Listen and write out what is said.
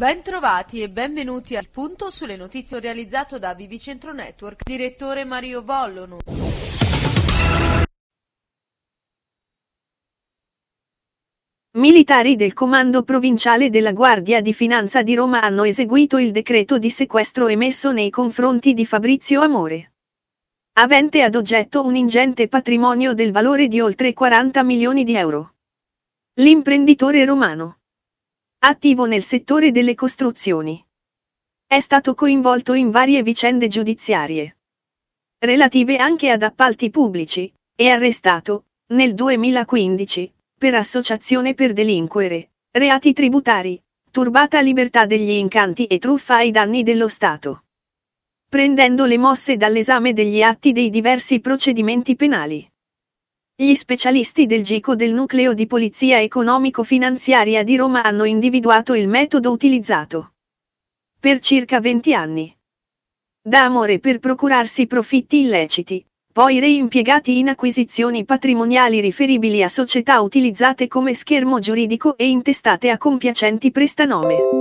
Bentrovati e benvenuti al punto sulle notizie realizzato da Vivicentro Network, direttore Mario Vollono. Militari del Comando Provinciale della Guardia di Finanza di Roma hanno eseguito il decreto di sequestro emesso nei confronti di Fabrizio Amore. Avente ad oggetto un ingente patrimonio del valore di oltre 40 milioni di euro. L'imprenditore romano Attivo nel settore delle costruzioni. È stato coinvolto in varie vicende giudiziarie, relative anche ad appalti pubblici, e arrestato, nel 2015, per associazione per delinquere, reati tributari, turbata libertà degli incanti e truffa ai danni dello Stato. Prendendo le mosse dall'esame degli atti dei diversi procedimenti penali. Gli specialisti del GICO del Nucleo di Polizia Economico-Finanziaria di Roma hanno individuato il metodo utilizzato per circa 20 anni. Da amore per procurarsi profitti illeciti, poi reimpiegati in acquisizioni patrimoniali riferibili a società utilizzate come schermo giuridico e intestate a compiacenti prestanome.